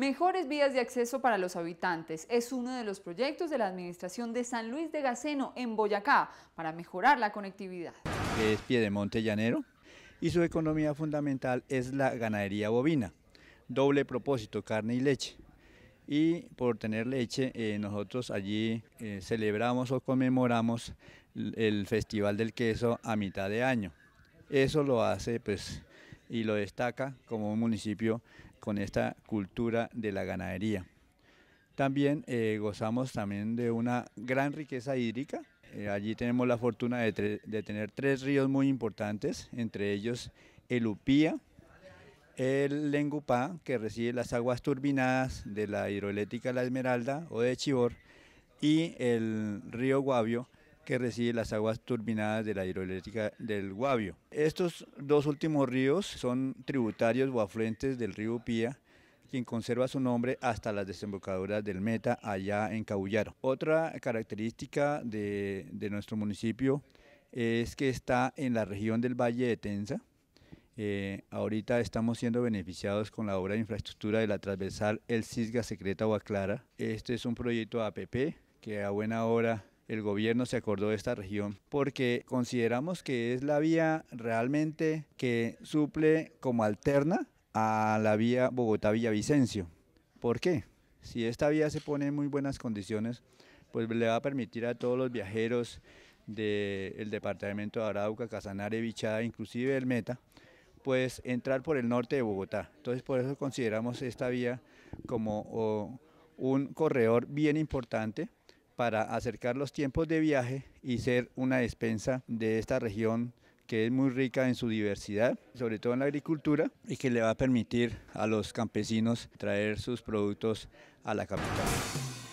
Mejores vías de acceso para los habitantes es uno de los proyectos de la Administración de San Luis de Gaceno en Boyacá para mejorar la conectividad. Es Piedemonte Llanero y su economía fundamental es la ganadería bovina. Doble propósito, carne y leche. Y por tener leche, eh, nosotros allí eh, celebramos o conmemoramos el Festival del Queso a mitad de año. Eso lo hace pues y lo destaca como un municipio con esta cultura de la ganadería. También eh, gozamos también de una gran riqueza hídrica. Eh, allí tenemos la fortuna de, de, tener tres ríos muy importantes, entre ellos el Upía, el Lengupá, que recibe las aguas turbinadas de la hidroeléctrica La Esmeralda o de Chibor, y el río Guavio, que recibe las aguas turbinadas de la hidroeléctrica del Guavio. Estos dos últimos ríos son tributarios o afluentes del río Pía, quien conserva su nombre hasta las desembocaduras del Meta allá en Cabullaro. Otra característica de, nuestro municipio es que está en la región del Valle de Tensa. Eh, ahorita estamos siendo beneficiados con la obra de infraestructura de la transversal El Cisga Secreta Clara. Este es un proyecto APP que a buena hora el gobierno se acordó de esta región porque consideramos que es la vía realmente que suple como alterna a la vía Bogotá-Villavicencio. ¿Por qué? Si esta vía se pone en muy buenas condiciones, pues le va a permitir a todos los viajeros del departamento de Arauca, Casanare, Vichada, inclusive el Meta, pues entrar por el norte de Bogotá. Entonces por eso consideramos esta vía como un corredor bien importante para acercar los tiempos de viaje y ser una despensa de esta región que es muy rica en su diversidad, sobre todo en la agricultura, y que le va a permitir a los campesinos traer sus productos a la capital.